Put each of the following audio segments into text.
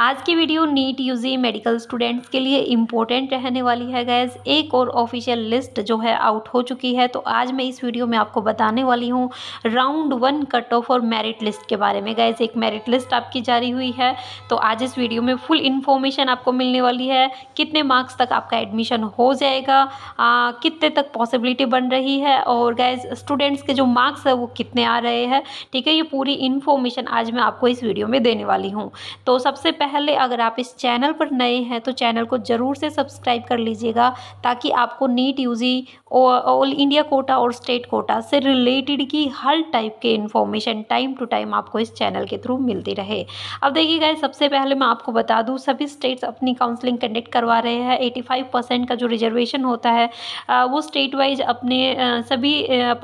आज की video NEET UG medical students के लिए इम्पोर्टेंट रहने वाली है गैस एक और ऑफिशियल लिस्ट जो है आउट हो चुकी है तो आज मैं इस वीडियो में आपको बताने वाली हूँ राउंड वन कट ऑफ और मेरिट लिस्ट के बारे में गैस एक मेरिट लिस्ट आपकी जारी हुई है तो आज इस वीडियो में फुल इन्फॉर्मेशन आपको मिलने वाली है कितने मार्क्स तक आपका एडमिशन हो जाएगा आ, कितने तक पॉसिबिलिटी बन रही है और गैस स्टूडेंट्स के जो मार्क्स है वो कितने आ रहे हैं ठीक है ये पूरी इन्फॉर्मेशन आज मैं आपको इस वीडियो में देने वाली हूँ तो सबसे पहले अगर आप इस चैनल पर नए हैं तो चैनल को ज़रूर से सब्सक्राइब कर लीजिएगा ताकि आपको NEET UG all India quota और स्टेट कोटा से रिलेटेड की हर टाइप के इन्फॉर्मेशन टाइम टू टाइम आपको इस चैनल के थ्रू मिलती रहे अब देखिए सबसे पहले मैं आपको बता दूँ सभी स्टेट्स अपनी काउंसलिंग कंडक्ट करवा रहे हैं एटी का जो रिजर्वेशन होता है वो स्टेट वाइज अपने सभी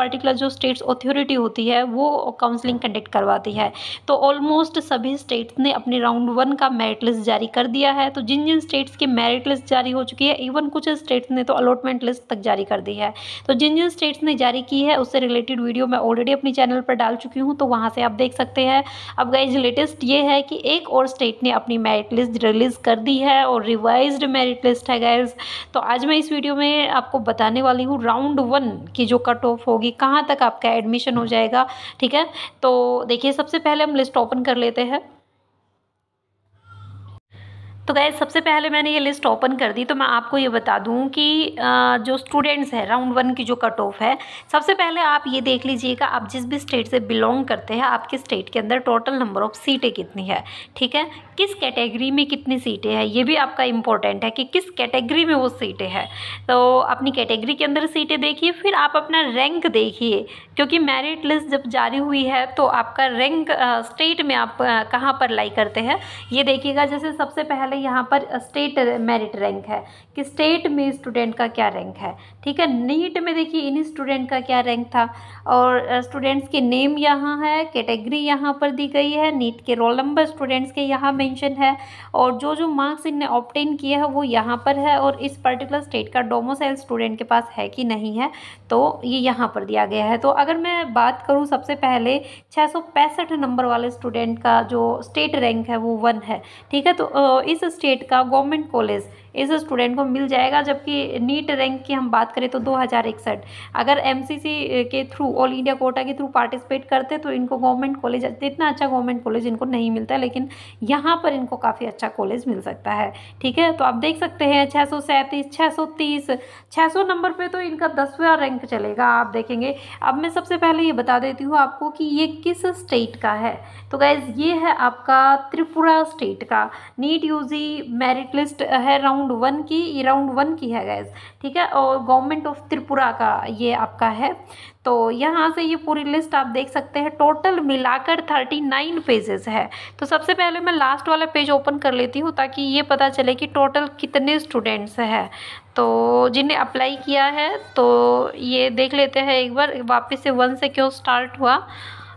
पर्टिकुलर जो स्टेट्स अथॉरिटी होती है वो काउंसलिंग कंडक्ट करवाती है तो ऑलमोस्ट सभी स्टेट्स ने अपने राउंड वन का का मेरिट लिस्ट जारी कर दिया है तो जिन जिन स्टेट्स की मेरिट लिस्ट जारी हो चुकी है इवन कुछ स्टेट्स ने तो अलॉटमेंट लिस्ट तक जारी कर दी है तो जिन जिन स्टेट्स ने जारी की है उससे रिलेटेड वीडियो मैं ऑलरेडी अपने चैनल पर डाल चुकी हूँ तो वहाँ से आप देख सकते हैं अब गाइज लेटेस्ट ये है कि एक और स्टेट ने अपनी मेरिट लिस्ट रिलीज़ कर दी है और रिवाइज मेरिट लिस्ट है गाइज तो आज मैं इस वीडियो में आपको बताने वाली हूँ राउंड वन की जो कट ऑफ होगी कहाँ तक आपका एडमिशन हो जाएगा ठीक है तो देखिए सबसे पहले हम लिस्ट ओपन कर लेते हैं तो गए सबसे पहले मैंने ये लिस्ट ओपन कर दी तो मैं आपको ये बता दूँ कि जो स्टूडेंट्स हैं राउंड वन की जो कट ऑफ है सबसे पहले आप ये देख लीजिएगा आप जिस भी स्टेट से बिलोंग करते हैं आपके स्टेट के अंदर टोटल नंबर ऑफ़ सीटें कितनी है ठीक है किस कैटेगरी में कितनी सीटें हैं ये भी आपका इंपॉर्टेंट है कि किस कैटेगरी में वो सीटें हैं तो अपनी कैटेगरी के अंदर सीटें देखिए फिर आप अपना रैंक देखिए क्योंकि मेरिट लिस्ट जब जारी हुई है तो आपका रैंक स्टेट में आप कहाँ पर लाई करते हैं ये देखिएगा जैसे सबसे पहले यहाँ पर स्टेट मेरिट रैंक है कि स्टेट में स्टूडेंट का क्या रैंक है ठीक है नीट में देखिए इन स्टूडेंट का क्या रैंक था और स्टूडेंट्स के नेम यहाँ है कैटेगरी यहाँ पर दी गई है नीट के रोल नंबर स्टूडेंट्स के यहाँ मेंशन है और जो जो मार्क्स इनने ऑप्टेन किया है वो यहाँ पर है और इस पर्टिकुलर स्टेट का डोमोसाइल स्टूडेंट के पास है कि नहीं है तो ये यहाँ पर दिया गया है तो अगर मैं बात करूँ सबसे पहले छः नंबर वाले स्टूडेंट का जो स्टेट रैंक है वो वन है ठीक है तो इस स्टेट का गवर्नमेंट कॉलेज इस स्टूडेंट को मिल जाएगा जबकि नीट रैंक की हम बात करें तो दो अगर एम के थ्रू ऑल इंडिया कोटा के थ्रू पार्टिसिपेट करते तो इनको गवर्नमेंट कॉलेज इतना अच्छा गवर्नमेंट कॉलेज इनको नहीं मिलता लेकिन यहाँ पर इनको काफ़ी अच्छा कॉलेज मिल सकता है ठीक है तो आप देख सकते हैं छः सौ सैंतीस छः सौ तीस छः सौ नंबर पर तो इनका दसवा रैंक चलेगा आप देखेंगे अब मैं सबसे पहले ये बता देती हूँ आपको कि ये किस स्टेट का है तो गैज ये है आपका त्रिपुरा स्टेट का नीट यूजी मेरिट लिस्ट है राउंड राउंड वन की राउंड वन की है गैस ठीक है और गवर्नमेंट ऑफ त्रिपुरा का ये आपका है तो यहाँ से ये पूरी लिस्ट आप देख सकते हैं टोटल मिलाकर थर्टी नाइन पेजेस है तो सबसे पहले मैं लास्ट वाला पेज ओपन कर लेती हूँ ताकि ये पता चले कि टोटल कितने स्टूडेंट्स हैं तो जिन्हें अप्लाई किया है तो ये देख लेते हैं एक बार वापस से वन से क्यों स्टार्ट हुआ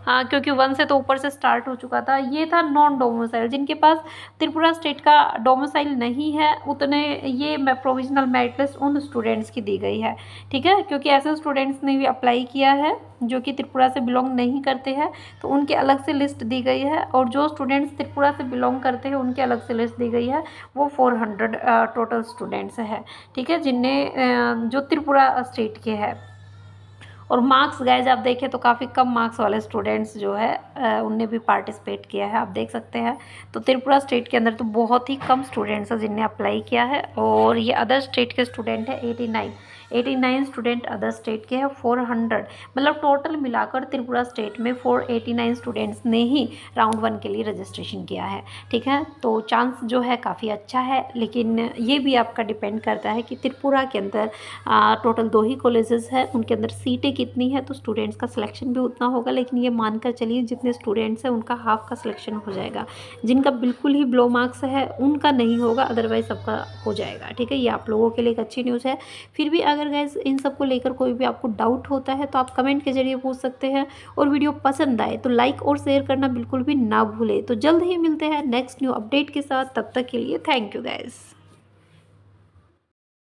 हाँ क्योंकि वन से तो ऊपर से स्टार्ट हो चुका था ये था नॉन डोमोसाइल जिनके पास त्रिपुरा स्टेट का डोमोसाइल नहीं है उतने ये प्रोविजनल मेरिट लिस्ट उन स्टूडेंट्स की दी गई है ठीक है क्योंकि ऐसे स्टूडेंट्स ने भी अप्लाई किया है जो कि त्रिपुरा से बिलोंग नहीं करते हैं तो उनकी अलग से लिस्ट दी गई है और जो स्टूडेंट्स त्रिपुरा से बिलोंग करते हैं उनकी अलग से लिस्ट दी गई है वो फोर हंड्रेड टोटल स्टूडेंट्स हैं ठीक है जिनने जो त्रिपुरा स्टेट के हैं और मार्क्स गाइज आप देखें तो काफ़ी कम मार्क्स वाले स्टूडेंट्स जो है उनने भी पार्टिसिपेट किया है आप देख सकते हैं तो त्रिपुरा स्टेट के अंदर तो बहुत ही कम स्टूडेंट्स हैं जिनने अप्लाई किया है और ये अदर स्टेट के स्टूडेंट हैं eighty nine eighty nine student other state के हैं फोर हंड्रेड मतलब टोटल मिलाकर त्रिपुरा स्टेट में फोर एटी नाइन स्टूडेंट्स ने ही राउंड वन के लिए रजिस्ट्रेशन किया है ठीक है तो चांस जो है काफ़ी अच्छा है लेकिन ये भी आपका डिपेंड करता है कि त्रिपुरा के अंदर टोटल दो ही कॉलेजेस हैं उनके अंदर सीटें कितनी है तो स्टूडेंट्स का सिलेक्शन भी उतना होगा लेकिन ये मानकर चलिए जितने स्टूडेंट्स हैं उनका हाफ का सिलेक्शन हो जाएगा जिनका बिल्कुल ही ब्लो मार्क्स है उनका नहीं होगा अदरवाइज सबका हो जाएगा ठीक है ये आप लोगों के लिए एक अच्छी न्यूज़ है फिर भी अगर अगर गैस इन सब को लेकर कोई भी आपको डाउट होता है तो आप कमेंट के जरिए पूछ सकते हैं और वीडियो पसंद आए तो लाइक और शेयर करना बिल्कुल भी ना भूलें तो जल्द ही मिलते हैं नेक्स्ट न्यू अपडेट के साथ तब तक के लिए थैंक यू गैस